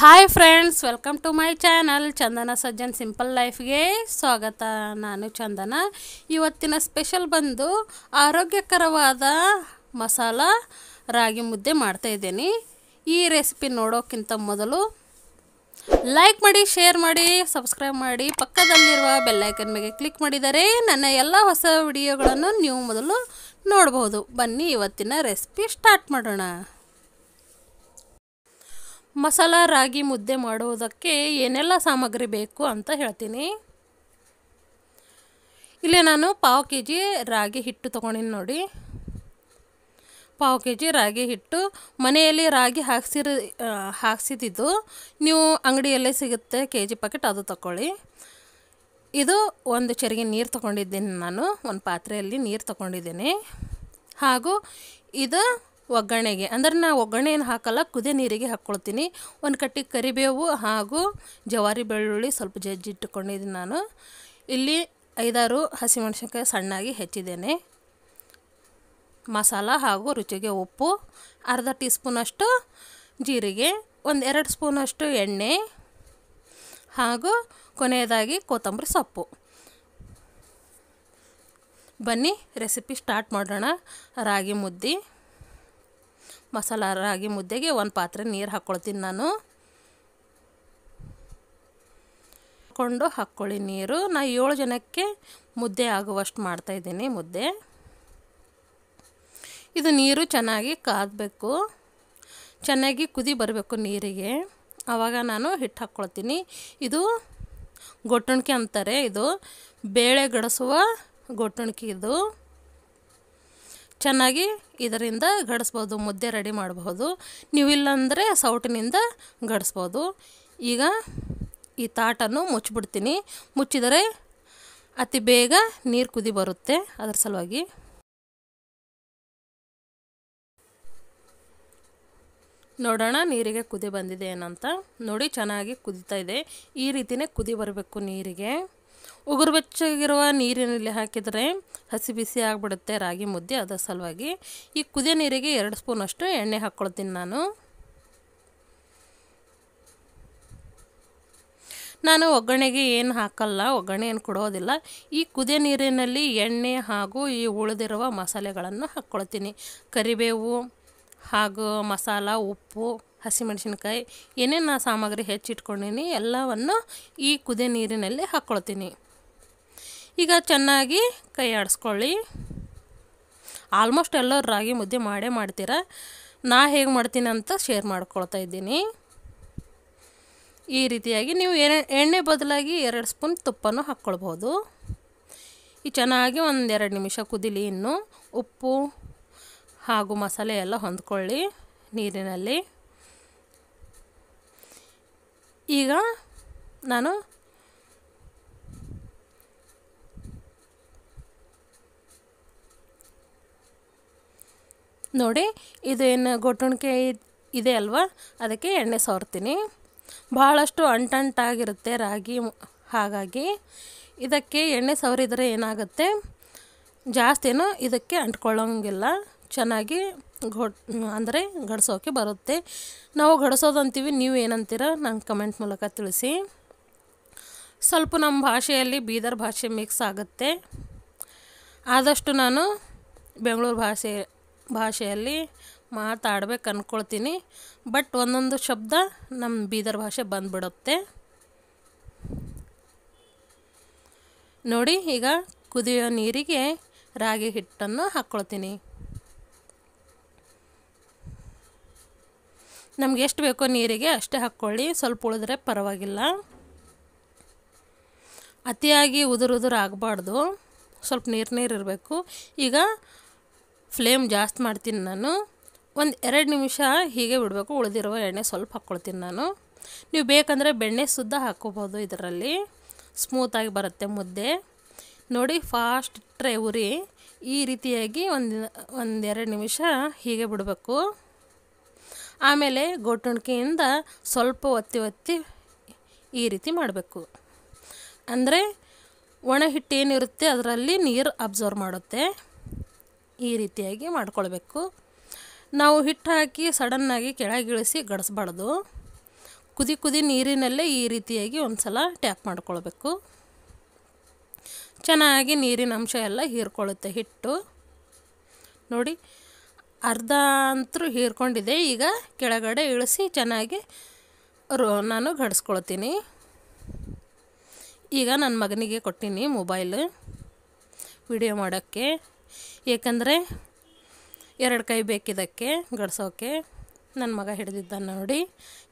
hi friends welcome to my channel Chandana Sajjan simple ಲೈಫ್ಗೆ ಸ್ವಾಗತ ನಾನು ಚಂದನ ಇವತ್ತಿನ ಸ್ಪೆಷಲ್ ಬಂದು ಆರೋಗ್ಯಕರವಾದ ಮಸಾಲ ರಾಗಿ ಮುದ್ದೆ ಮಾಡ್ತಾ ಇದ್ದೀನಿ ಈ ರೆಸಿಪಿ ನೋಡೋಕ್ಕಿಂತ ಮೊದಲು ಲೈಕ್ ಮಾಡಿ ಶೇರ್ ಮಾಡಿ ಸಬ್ಸ್ಕ್ರೈಬ್ ಮಾಡಿ ಪಕ್ಕದಲ್ಲಿರುವ ಬೆಲ್ಲೈಕನ್ ಮೇಲೆ ಕ್ಲಿಕ್ ಮಾಡಿದರೆ ನನ್ನ ಎಲ್ಲ ಹೊಸ ವಿಡಿಯೋಗಳನ್ನು ನೀವು ಮೊದಲು ನೋಡಬಹುದು ಬನ್ನಿ ಇವತ್ತಿನ ರೆಸಿಪಿ ಸ್ಟಾರ್ಟ್ ಮಾಡೋಣ ಮಸಾಲ ರಾಗಿ ಮುದ್ದೆ ಮಾಡೋದಕ್ಕೆ ಏನೆಲ್ಲ ಸಾಮಗ್ರಿ ಬೇಕು ಅಂತ ಹೇಳ್ತೀನಿ ಇಲ್ಲೇ ನಾನು ಪಾವು ಕೆ ಜಿ ರಾಗಿ ಹಿಟ್ಟು ತೊಗೊಂಡಿನಿ ನೋಡಿ ಪಾವು ಕೆ ಜಿ ರಾಗಿ ಹಿಟ್ಟು ಮನೆಯಲ್ಲಿ ರಾಗಿ ಹಾಕ್ಸಿರ ಹಾಕ್ಸಿದ್ದು ನೀವು ಅಂಗಡಿಯಲ್ಲೇ ಸಿಗುತ್ತೆ ಕೆ ಜಿ ಪ್ಯಾಕೆಟ್ ಅದು ತಗೊಳ್ಳಿ ಇದು ಒಂದು ಚರಿಗೆ ನೀರು ತೊಗೊಂಡಿದ್ದೀನಿ ನಾನು ಒಂದು ಪಾತ್ರೆಯಲ್ಲಿ ನೀರು ತೊಗೊಂಡಿದ್ದೀನಿ ಹಾಗೂ ಇದು ಒಗ್ಗರಣೆಗೆ ಅಂದ್ರೆ ನಾ ಒಗ್ಗರಣೆ ಏನು ಹಾಕಲ್ಲ ಕುದಿ ನೀರಿಗೆ ಹಾಕ್ಕೊಳ್ತೀನಿ ಒಂದು ಕಟ್ಟಿ ಕರಿಬೇವು ಹಾಗೂ ಜವಾರಿ ಬೆಳ್ಳುಳ್ಳಿ ಸ್ವಲ್ಪ ಜಜ್ಜಿಟ್ಟುಕೊಂಡಿದ್ದೀನಿ ನಾನು ಇಲ್ಲಿ ಐದಾರು ಹಸಿಮೆಣಸಿನ್ಕಾಯಿ ಸಣ್ಣಾಗಿ ಹೆಚ್ಚಿದ್ದೇನೆ ಮಸಾಲ ಹಾಗೂ ರುಚಿಗೆ ಉಪ್ಪು ಅರ್ಧ ಟೀ ಸ್ಪೂನಷ್ಟು ಜೀರಿಗೆ ಒಂದು ಎರಡು ಸ್ಪೂನಷ್ಟು ಎಣ್ಣೆ ಹಾಗೂ ಕೊನೆಯದಾಗಿ ಕೊತ್ತಂಬರಿ ಸೊಪ್ಪು ಬನ್ನಿ ರೆಸಿಪಿ ಸ್ಟಾರ್ಟ್ ಮಾಡೋಣ ರಾಗಿ ಮುದ್ದೆ ಮಸಾಲ ರಾಗಿ ಮುದ್ದೆಗೆ ಒಂದು ಪಾತ್ರೆ ನೀರು ಹಾಕ್ಕೊಳ್ತೀನಿ ನಾನು ಹಾಕ್ಕೊಂಡು ಹಾಕ್ಕೊಳ್ಳಿ ನೀರು ನಾ ಏಳು ಜನಕ್ಕೆ ಮುದ್ದೆ ಆಗುವಷ್ಟು ಮಾಡ್ತಾಯಿದ್ದೀನಿ ಮುದ್ದೆ ಇದು ನೀರು ಚೆನ್ನಾಗಿ ಕಾದಬೇಕು ಚೆನ್ನಾಗಿ ಕುದಿ ಬರಬೇಕು ನೀರಿಗೆ ಆವಾಗ ನಾನು ಹಿಟ್ಟು ಹಾಕ್ಕೊಳ್ತೀನಿ ಇದು ಗೊಟ್ಟಣಿಕೆ ಅಂತಾರೆ ಇದು ಬೇಳೆ ಗಡಿಸುವ ಗೊಟ್ಟಣಿಕೆ ಇದು ಚೆನ್ನಾಗಿ ಇದರಿಂದ ಗಡಿಸ್ಬೋದು ಮುದ್ದೆ ರೆಡಿ ಮಾಡಬಹುದು ನೀವಿಲ್ಲಾಂದರೆ ಸೌಟಿನಿಂದ ಗಡಿಸ್ಬೋದು ಈಗ ಈ ತಾಟನ್ನು ಮುಚ್ಚಿಬಿಡ್ತೀನಿ ಮುಚ್ಚಿದರೆ ಅತಿ ಬೇಗ ನೀರು ಕುದಿ ಬರುತ್ತೆ ಅದರ ಸಲುವಾಗಿ ನೋಡೋಣ ನೀರಿಗೆ ಕುದಿ ಬಂದಿದೆ ಏನಂತ ನೋಡಿ ಚೆನ್ನಾಗಿ ಕುದಿತಾ ಇದೆ ಈ ರೀತಿಯೇ ಕುದಿ ಬರಬೇಕು ನೀರಿಗೆ ಉಗುರು ಬೆಚ್ಚಗಿರುವ ನೀರಿನಲ್ಲಿ ಹಾಕಿದರೆ ಹಸಿ ಬಿಸಿ ಆಗಿಬಿಡುತ್ತೆ ರಾಗಿ ಮುದ್ದೆ ಅದರ ಸಲುವಾಗಿ ಈ ಕುದಿಯ ನೀರಿಗೆ ಎರಡು ಸ್ಪೂನಷ್ಟು ಎಣ್ಣೆ ಹಾಕ್ಕೊಳ್ತೀನಿ ನಾನು ನಾನು ಒಗ್ಗರಣೆಗೆ ಏನು ಹಾಕಲ್ಲ ಒಗ್ಗರಣೆ ಏನು ಕೊಡೋದಿಲ್ಲ ಈ ಕುದಿಯ ನೀರಿನಲ್ಲಿ ಎಣ್ಣೆ ಹಾಗೂ ಈ ಉಳಿದಿರುವ ಮಸಾಲೆಗಳನ್ನು ಹಾಕ್ಕೊಳ್ತೀನಿ ಕರಿಬೇವು ಹಾಗೂ ಮಸಾಲ ಉಪ್ಪು ಹಸಿಮೆಣಸಿನ್ಕಾಯಿ ಏನೇನು ನಾ ಸಾಮಗ್ರಿ ಹೆಚ್ಚಿಟ್ಕೊಂಡಿನಿ ಎಲ್ಲವನ್ನು ಈ ಕುದಿ ನೀರಿನಲ್ಲಿ ಹಾಕ್ಕೊಳ್ತೀನಿ ಈಗ ಚೆನ್ನಾಗಿ ಕೈ ಆಡಿಸ್ಕೊಳ್ಳಿ ಆಲ್ಮೋಸ್ಟ್ ಎಲ್ಲರೂ ರಾಗಿ ಮುದ್ದೆ ಮಾಡೇ ಮಾಡ್ತೀರ ನಾ ಹೇಗೆ ಮಾಡ್ತೀನಿ ಅಂತ ಶೇರ್ ಮಾಡ್ಕೊಳ್ತಾ ಇದ್ದೀನಿ ಈ ರೀತಿಯಾಗಿ ನೀವು ಎಣ್ಣೆ ಬದಲಾಗಿ ಎರಡು ಸ್ಪೂನ್ ತುಪ್ಪನೂ ಹಾಕ್ಕೊಳ್ಬೋದು ಈ ಚೆನ್ನಾಗಿ ಒಂದೆರಡು ನಿಮಿಷ ಕುದಿಲಿ ಇನ್ನು ಉಪ್ಪು ಹಾಗೂ ಮಸಾಲೆ ಎಲ್ಲ ಹೊಂದ್ಕೊಳ್ಳಿ ನೀರಿನಲ್ಲಿ ಈಗ ನಾನು ನೋಡಿ ಇದೇನು ಗೊಟ್ಟುಣಿಕೆ ಇದೆ ಅಲ್ವಾ ಅದಕ್ಕೆ ಎಣ್ಣೆ ಸವರ್ತೀನಿ ಭಾಳಷ್ಟು ಅಂಟಂಟಾಗಿರುತ್ತೆ ರಾಗಿ ಹಾಗಾಗಿ ಇದಕ್ಕೆ ಎಣ್ಣೆ ಸವರಿದರೆ ಏನಾಗುತ್ತೆ ಜಾಸ್ತಿನೂ ಇದಕ್ಕೆ ಅಂಟ್ಕೊಳ್ಳೋಂಗಿಲ್ಲ ಚೆನ್ನಾಗಿ ಘಟ್ ಅಂದರೆ ಘಡಿಸೋಕೆ ಬರುತ್ತೆ ನಾವು ಅಂತೀವಿ ನೀವು ಏನಂತೀರ ನಂಗೆ ಕಮೆಂಟ್ ಮೂಲಕ ತಿಳಿಸಿ ಸ್ವಲ್ಪ ನಮ್ಮ ಭಾಷೆಯಲ್ಲಿ ಬೀದರ್ ಭಾಷೆ ಮಿಕ್ಸ್ ಆಗುತ್ತೆ ಆದಷ್ಟು ನಾನು ಬೆಂಗಳೂರು ಭಾಷೆ ಭಾಷೆಯಲ್ಲಿ ಮಾತಾಡ್ಬೇಕು ಅಂದ್ಕೊಳ್ತೀನಿ ಬಟ್ ಒಂದೊಂದು ಶಬ್ದ ನಮ್ಮ ಬೀದರ್ ಭಾಷೆ ಬಂದ್ಬಿಡುತ್ತೆ ನೋಡಿ ಈಗ ಕುದಿಯೋ ನೀರಿಗೆ ರಾಗಿ ಹಿಟ್ಟನ್ನು ಹಾಕ್ಕೊಳ್ತೀನಿ ನಮ್ಗೆ ಎಷ್ಟು ಬೇಕೋ ನೀರಿಗೆ ಅಷ್ಟೇ ಹಾಕ್ಕೊಳ್ಳಿ ಸ್ವಲ್ಪ ಉಳಿದ್ರೆ ಪರವಾಗಿಲ್ಲ ಅತಿಯಾಗಿ ಉದುರು ಆಗಬಾರ್ದು ಸ್ವಲ್ಪ ನೀರು ನೀರು ಇರಬೇಕು ಈಗ ಫ್ಲೇಮ್ ಜಾಸ್ತಿ ಮಾಡ್ತೀನಿ ನಾನು ಒಂದು ಎರಡು ನಿಮಿಷ ಹೀಗೆ ಬಿಡಬೇಕು ಉಳಿದಿರುವ ಎಣ್ಣೆ ಸ್ವಲ್ಪ ಹಾಕ್ಕೊಳ್ತೀನಿ ನಾನು ನೀವು ಬೇಕಂದರೆ ಬೆಣ್ಣೆ ಸುದ್ದ ಹಾಕ್ಕೋಬೋದು ಇದರಲ್ಲಿ ಸ್ಮೂತಾಗಿ ಬರುತ್ತೆ ಮುದ್ದೆ ನೋಡಿ ಫಾಸ್ಟ್ ಟ್ರೆ ಉರಿ ಈ ರೀತಿಯಾಗಿ ಒಂದು ಒಂದೆರಡು ನಿಮಿಷ ಹೀಗೆ ಬಿಡಬೇಕು ಆಮೇಲೆ ಗೋಟುಣಿಕೆಯಿಂದ ಸ್ವಲ್ಪ ಒತ್ತಿ ಒತ್ತಿ ಈ ರೀತಿ ಮಾಡಬೇಕು ಅಂದರೆ ಒಣ ಏನಿರುತ್ತೆ ಅದರಲ್ಲಿ ನೀರು ಅಬ್ಸರ್ವ್ ಮಾಡುತ್ತೆ ಈ ರೀತಿಯಾಗಿ ಮಾಡ್ಕೊಳ್ಬೇಕು ನಾವು ಹಿಟ್ಟು ಹಾಕಿ ಸಡನ್ನಾಗಿ ಕೆಳಗಿಳಿಸಿ ಗಡಿಸ್ಬಾರ್ದು ಕುದಿ ಕುದಿ ನೀರಿನಲ್ಲೇ ಈ ರೀತಿಯಾಗಿ ಒಂದು ಸಲ ಟ್ಯಾಪ್ ಮಾಡ್ಕೊಳ್ಬೇಕು ಚೆನ್ನಾಗಿ ನೀರಿನ ಅಂಶ ಎಲ್ಲ ಹೀರ್ಕೊಳ್ಳುತ್ತೆ ಹಿಟ್ಟು ನೋಡಿ ಅರ್ಧ ಅಂತರೂ ಹೀರ್ಕೊಂಡಿದೆ ಈಗ ಕೆಳಗಡೆ ಇಳಿಸಿ ಚೆನ್ನಾಗಿ ರೋ ನಾನು ಗಡಿಸ್ಕೊಳ್ತೀನಿ ಈಗ ನನ್ನ ಮಗನಿಗೆ ಕೊಟ್ಟಿನಿ ಮೊಬೈಲ್ ವಿಡಿಯೋ ಮಾಡೋಕ್ಕೆ ಏಕೆಂದರೆ ಎರಡು ಕೈ ಬೇಕಿದ್ದಕ್ಕೆ ಗಡಿಸೋಕ್ಕೆ ನನ್ನ ಮಗ ಹಿಡಿದಿದ್ದ ನೋಡಿ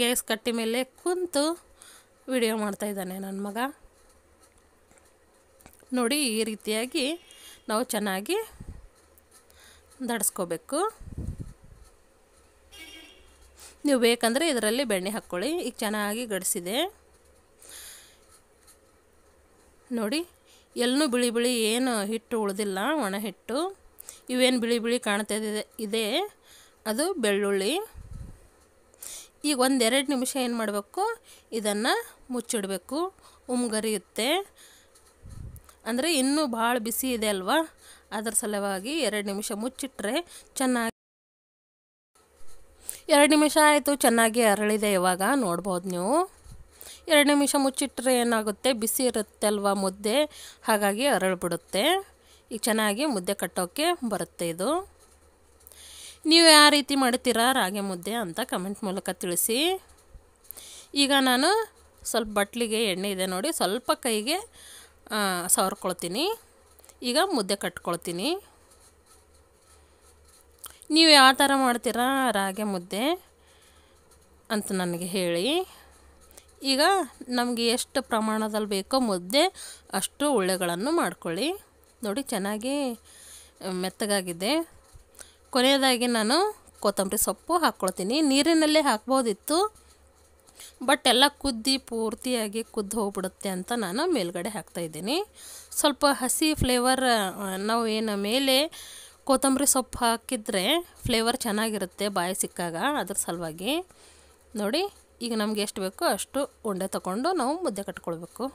ಗ್ಯಾಸ್ ಕಟ್ಟಿ ಮೇಲೆ ಕುಂತು ವಿಡಿಯೋ ಮಾಡ್ತಾಯಿದ್ದಾನೆ ನನ್ನ ಮಗ ನೋಡಿ ಈ ರೀತಿಯಾಗಿ ನಾವು ಚೆನ್ನಾಗಿ ದಡಿಸ್ಕೋಬೇಕು ನೀವು ಬೇಕಂದರೆ ಇದರಲ್ಲಿ ಬೆಣ್ಣೆ ಹಾಕ್ಕೊಳ್ಳಿ ಈಗ ಚೆನ್ನಾಗಿ ಗಡಿಸಿದೆ ನೋಡಿ ಎಲ್ಲೂ ಬಿಳಿ ಬಿಳಿ ಏನು ಹಿಟ್ಟು ಉಳಿದಿಲ್ಲ ಒಣ ಹಿಟ್ಟು ಇವೇನು ಬಿಳಿ ಬಿಳಿ ಕಾಣ್ತಾ ಇದೆ ಅದು ಬೆಳ್ಳುಳ್ಳಿ ಈಗ ಒಂದೆರಡು ನಿಮಿಷ ಏನು ಮಾಡಬೇಕು ಇದನ್ನು ಮುಚ್ಚಿಡಬೇಕು ಉಮ್ಗರಿಯುತ್ತೆ ಅಂದರೆ ಇನ್ನೂ ಭಾಳ ಬಿಸಿ ಇದೆ ಅಲ್ವಾ ಅದರ ಸಲುವಾಗಿ ಎರಡು ನಿಮಿಷ ಮುಚ್ಚಿಟ್ರೆ ಚೆನ್ನಾಗಿ ಎರಡು ನಿಮಿಷ ಆಯಿತು ಚೆನ್ನಾಗಿ ಅರಳಿದೆ ಇವಾಗ ನೋಡ್ಬೋದು ನೀವು ಎರಡು ನಿಮಿಷ ಮುಚ್ಚಿಟ್ರೆ ಏನಾಗುತ್ತೆ ಬಿಸಿ ಇರುತ್ತೆ ಅಲ್ವಾ ಮುದ್ದೆ ಹಾಗಾಗಿ ಅರಳಿಬಿಡುತ್ತೆ ಈಗ ಚೆನ್ನಾಗಿ ಮುದ್ದೆ ಕಟ್ಟೋಕ್ಕೆ ಬರುತ್ತೆ ಇದು ನೀವು ಯಾವ ರೀತಿ ಮಾಡ್ತೀರಾ ರಾಗಿ ಮುದ್ದೆ ಅಂತ ಕಮೆಂಟ್ ಮೂಲಕ ತಿಳಿಸಿ ಈಗ ನಾನು ಸ್ವಲ್ಪ ಬಟ್ಲಿಗೆ ಎಣ್ಣೆ ಇದೆ ನೋಡಿ ಸ್ವಲ್ಪ ಕೈಗೆ ಸವರ್ಕೊಳ್ತೀನಿ ಈಗ ಮುದ್ದೆ ಕಟ್ಕೊಳ್ತೀನಿ ನೀವು ಯಾವ ಥರ ಮಾಡ್ತೀರಾ ರಾಗಿ ಮುದ್ದೆ ಅಂತ ನನಗೆ ಹೇಳಿ ಈಗ ನಮಗೆ ಎಷ್ಟು ಪ್ರಮಾಣದಲ್ಲಿ ಬೇಕೋ ಮುದ್ದೆ ಅಷ್ಟು ಉಳ್ಳೆಗಳನ್ನು ಮಾಡ್ಕೊಳ್ಳಿ ನೋಡಿ ಚೆನ್ನಾಗಿ ಮೆತ್ತಗಾಗಿದೆ ಕೊನೆಯದಾಗಿ ನಾನು ಕೊತ್ತಂಬರಿ ಸೊಪ್ಪು ಹಾಕ್ಕೊಳ್ತೀನಿ ನೀರಿನಲ್ಲೇ ಹಾಕ್ಬೋದಿತ್ತು ಬಟ್ ಎಲ್ಲ ಕುದ್ದಿ ಪೂರ್ತಿಯಾಗಿ ಕುದ್ದು ಹೋಗ್ಬಿಡುತ್ತೆ ಅಂತ ನಾನು ಮೇಲ್ಗಡೆ ಹಾಕ್ತಾಯಿದ್ದೀನಿ ಸ್ವಲ್ಪ ಹಸಿ ಫ್ಲೇವರ್ ನಾವು ಏನು ಮೇಲೆ ಕೊತ್ತಂಬರಿ ಸೊಪ್ಪು ಹಾಕಿದರೆ ಫ್ಲೇವರ್ ಚೆನ್ನಾಗಿರುತ್ತೆ ಬಾಯಿ ಸಿಕ್ಕಾಗ ಅದ್ರ ಸಲುವಾಗಿ ನೋಡಿ ಈಗ ನಮಗೆ ಎಷ್ಟು ಬೇಕೋ ಅಷ್ಟು ಉಂಡೆ ತಗೊಂಡು ನಾವು ಮುದ್ದೆ ಕಟ್ಕೊಳ್ಬೇಕು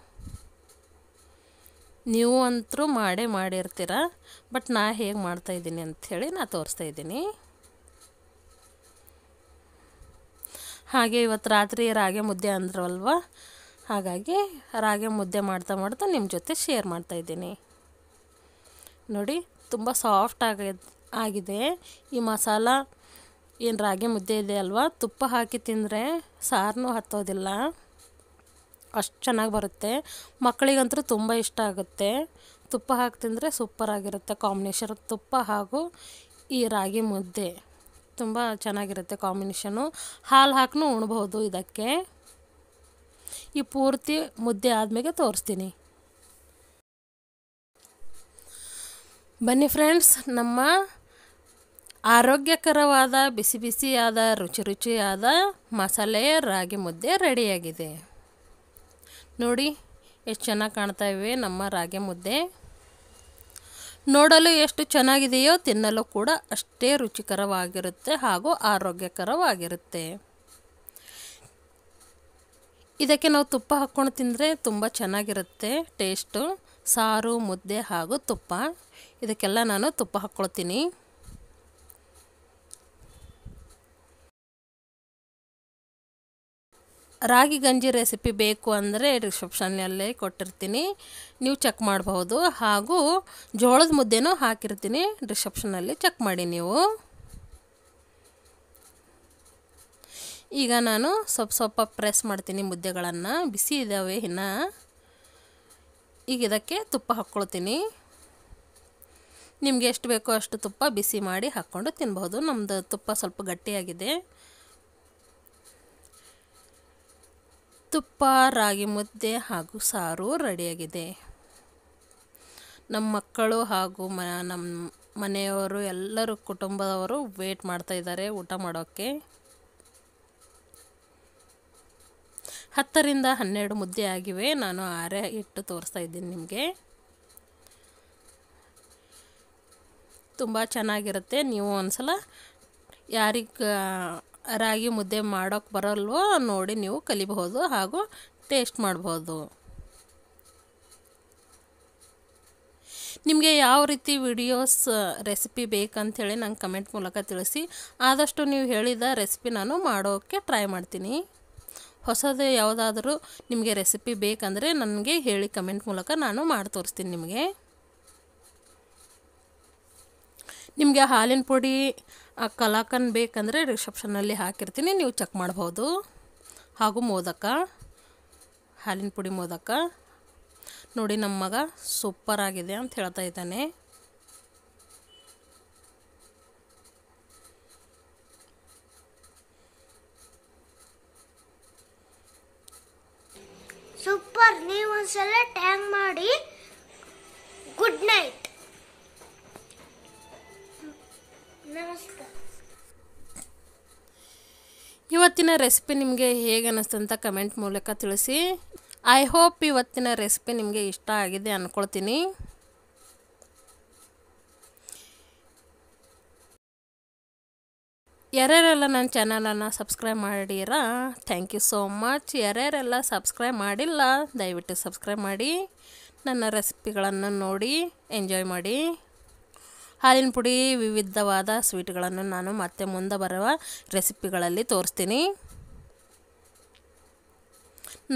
ನೀವು ಅಂತರೂ ಮಾಡೇ ಮಾಡಿರ್ತೀರ ಬಟ್ ನಾ ಹೇಗೆ ಮಾಡ್ತಾಯಿದ್ದೀನಿ ಅಂಥೇಳಿ ನಾ ತೋರಿಸ್ತಾ ಇದ್ದೀನಿ ಹಾಗೆ ಇವತ್ತು ರಾತ್ರಿ ರಾಗಿ ಮುದ್ದೆ ಅಂದ್ರಲ್ವ ಹಾಗಾಗಿ ರಾಗಿ ಮುದ್ದೆ ಮಾಡ್ತಾ ಮಾಡ್ತಾ ನಿಮ್ಮ ಜೊತೆ ಶೇರ್ ಮಾಡ್ತಾಯಿದ್ದೀನಿ ನೋಡಿ ತುಂಬ ಸಾಫ್ಟ್ ಆಗ ಆಗಿದೆ ಈ ಮಸಾಲ ಏನು ರಾಗಿ ಮುದ್ದೆ ಇದೆ ಅಲ್ವಾ ತುಪ್ಪ ಹಾಕಿ ತಿಂದರೆ ಸಾರನೂ ಹತ್ತೋದಿಲ್ಲ ಅಷ್ಟು ಚೆನ್ನಾಗಿ ಬರುತ್ತೆ ಮಕ್ಕಳಿಗಂತೂ ತುಂಬ ಇಷ್ಟ ಆಗುತ್ತೆ ತುಪ್ಪ ಹಾಕಿ ತಿಂದರೆ ಆಗಿರುತ್ತೆ ಕಾಂಬಿನೇಷನ್ ತುಪ್ಪ ಹಾಗೂ ಈ ರಾಗಿ ಮುದ್ದೆ ತುಂಬ ಚೆನ್ನಾಗಿರುತ್ತೆ ಕಾಂಬಿನೇಷನು ಹಾಲು ಹಾಕಿನೂ ಉಣ್ಬೋದು ಇದಕ್ಕೆ ಈ ಪೂರ್ತಿ ಮುದ್ದೆ ಆದಮೇಲೆ ತೋರಿಸ್ತೀನಿ ಬನ್ನಿ ಫ್ರೆಂಡ್ಸ್ ನಮ್ಮ ಆರೋಗ್ಯಕರವಾದ ಬಿಸಿ ಬಿಸಿಯಾದ ರುಚಿ ರುಚಿಯಾದ ಮಸಾಲೆ ರಾಗಿ ಮುದ್ದೆ ರೆಡಿಯಾಗಿದೆ ನೋಡಿ ಎಷ್ಟು ಚೆನ್ನಾಗಿ ಕಾಣ್ತಾ ಇವೆ ನಮ್ಮ ರಾಗಿ ಮುದ್ದೆ ನೋಡಲು ಎಷ್ಟು ಚೆನ್ನಾಗಿದೆಯೋ ತಿನ್ನಲು ಕೂಡ ಅಷ್ಟೇ ರುಚಿಕರವಾಗಿರುತ್ತೆ ಹಾಗೂ ಆರೋಗ್ಯಕರವಾಗಿರುತ್ತೆ ಇದಕ್ಕೆ ನಾವು ತುಪ್ಪ ಹಾಕ್ಕೊಂಡು ತಿಂದರೆ ತುಂಬ ಚೆನ್ನಾಗಿರುತ್ತೆ ಟೇಸ್ಟು ಸಾರು ಮುದ್ದೆ ಹಾಗೂ ತುಪ್ಪ ಇದಕ್ಕೆಲ್ಲ ನಾನು ತುಪ್ಪ ಹಾಕ್ಕೊಳ್ತೀನಿ ರಾಗಿ ಗಂಜಿ ರೆಸಿಪಿ ಬೇಕು ಅಂದರೆ ರಿಸೆಪ್ಷನಲ್ಲಿ ಕೊಟ್ಟಿರ್ತೀನಿ ನೀವು ಚೆಕ್ ಮಾಡಬಹುದು ಹಾಗೂ ಜೋಳದ ಮುದ್ದೆನೂ ಹಾಕಿರ್ತೀನಿ ರಿಸೆಪ್ಷನಲ್ಲಿ ಚೆಕ್ ಮಾಡಿ ನೀವು ಈಗ ನಾನು ಸ್ವಲ್ಪ ಸ್ವಲ್ಪ ಪ್ರೆಸ್ ಮಾಡ್ತೀನಿ ಮುದ್ದೆಗಳನ್ನು ಬಿಸಿ ಇದ್ದಾವೆ ಇನ್ನು ಈಗ ಇದಕ್ಕೆ ತುಪ್ಪ ಹಾಕ್ಕೊಳ್ತೀನಿ ನಿಮಗೆ ಎಷ್ಟು ಬೇಕೋ ಅಷ್ಟು ತುಪ್ಪ ಬಿಸಿ ಮಾಡಿ ಹಾಕ್ಕೊಂಡು ತಿನ್ಬಹುದು ನಮ್ಮದು ತುಪ್ಪ ಸ್ವಲ್ಪ ಗಟ್ಟಿಯಾಗಿದೆ ತುಪ್ಪ ರಾಗಿ ಮುದ್ದೆ ಹಾಗೂ ಸಾರು ರೆಡಿಯಾಗಿದೆ ನಮ್ಮ ಮಕ್ಕಳು ಹಾಗೂ ಮ ನಮ್ಮ ಮನೆಯವರು ಎಲ್ಲರೂ ಕುಟುಂಬದವರು ವೇಟ್ ಮಾಡ್ತಾಯಿದ್ದಾರೆ ಊಟ ಮಾಡೋಕ್ಕೆ ಹತ್ತರಿಂದ ಹನ್ನೆರಡು ಮುದ್ದೆ ಆಗಿವೆ ನಾನು ಆರೆ ಇಟ್ಟು ತೋರಿಸ್ತಾ ಇದ್ದೀನಿ ನಿಮಗೆ ತುಂಬ ಚೆನ್ನಾಗಿರುತ್ತೆ ನೀವು ಒಂದ್ಸಲ ಯಾರಿಗೆ ರಾಗಿ ಮುದ್ದೆ ಮಾಡೋಕ್ಕೆ ಬರಲ್ವೋ ನೋಡಿ ನೀವು ಕಲಿಬಹುದು ಹಾಗೂ ಟೇಸ್ಟ್ ಮಾಡ್ಬೋದು ನಿಮಗೆ ಯಾವ ರೀತಿ ವಿಡಿಯೋಸ್ ರೆಸಿಪಿ ಬೇಕಂಥೇಳಿ ನಂಗೆ ಕಮೆಂಟ್ ಮೂಲಕ ತಿಳಿಸಿ ಆದಷ್ಟು ನೀವು ಹೇಳಿದ ರೆಸಿಪಿ ನಾನು ಮಾಡೋಕ್ಕೆ ಟ್ರೈ ಮಾಡ್ತೀನಿ ಹೊಸದು ಯಾವುದಾದ್ರೂ ನಿಮಗೆ ರೆಸಿಪಿ ಬೇಕಂದರೆ ನನಗೆ ಹೇಳಿ ಕಮೆಂಟ್ ಮೂಲಕ ನಾನು ಮಾಡಿ ತೋರಿಸ್ತೀನಿ ನಿಮಗೆ ನಿಮಗೆ ಹಾಲಿನ ಪುಡಿ ಆ ಕಲಾಕನ್ ಬೇಕಂದರೆ ರಿಸೆಪ್ಷನಲ್ಲಿ ಹಾಕಿರ್ತೀನಿ ನೀವು ಚೆಕ್ ಮಾಡ್ಬೋದು ಹಾಗೂ ಮೋದಕ ಹಾಲಿನ ಪುಡಿ ಮೋದಕ ನೋಡಿ ನಮ್ಮ ಮಗ ಸೂಪರ್ ಆಗಿದೆ ಅಂತ ಹೇಳ್ತಾ ಇದ್ದಾನೆ ಸೂಪರ್ ನೀವು ಒಂದ್ಸಲ ಟ್ಯಾಂಗ್ ಮಾಡಿ ಗುಡ್ ನೈಟ್ ಇವತ್ತಿನ ರೆಸಿಪಿ ನಿಮಗೆ ಹೇಗೆ ಅನ್ನಿಸ್ತು ಅಂತ ಕಮೆಂಟ್ ಮೂಲಕ ತಿಳಿಸಿ ಐ ಹೋಪ್ ಇವತ್ತಿನ ರೆಸಿಪಿ ನಿಮಗೆ ಇಷ್ಟ ಆಗಿದೆ ಅಂದ್ಕೊಳ್ತೀನಿ ಯಾರ್ಯಾರೆಲ್ಲ ನನ್ನ ಚಾನಲನ್ನು ಸಬ್ಸ್ಕ್ರೈಬ್ ಮಾಡಿರ ಥ್ಯಾಂಕ್ ಯು ಸೋ ಮಚ್ ಯಾರ್ಯಾರೆಲ್ಲ ಸಬ್ಸ್ಕ್ರೈಬ್ ಮಾಡಿಲ್ಲ ದಯವಿಟ್ಟು ಸಬ್ಸ್ಕ್ರೈಬ್ ಮಾಡಿ ನನ್ನ ರೆಸಿಪಿಗಳನ್ನು ನೋಡಿ ಎಂಜಾಯ್ ಮಾಡಿ ಹಾಲಿನ ಪುಡಿ ವಿವಿಧವಾದ ಸ್ವೀಟ್ಗಳನ್ನು ನಾನು ಮತ್ತೆ ಮುಂದೆ ಬರುವ ರೆಸಿಪಿಗಳಲ್ಲಿ ತೋರಿಸ್ತೀನಿ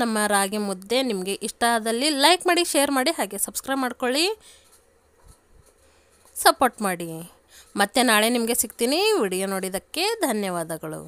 ನಮ್ಮ ರಾಗಿ ಮುದ್ದೆ ನಿಮಗೆ ಇಷ್ಟ ಆದಲ್ಲಿ ಲೈಕ್ ಮಾಡಿ ಶೇರ್ ಮಾಡಿ ಹಾಗೆ ಸಬ್ಸ್ಕ್ರೈಬ್ ಮಾಡ್ಕೊಳ್ಳಿ ಸಪೋರ್ಟ್ ಮಾಡಿ ಮತ್ತೆ ನಾಳೆ ನಿಮಗೆ ಸಿಗ್ತೀನಿ ವಿಡಿಯೋ ನೋಡಿದ್ದಕ್ಕೆ ಧನ್ಯವಾದಗಳು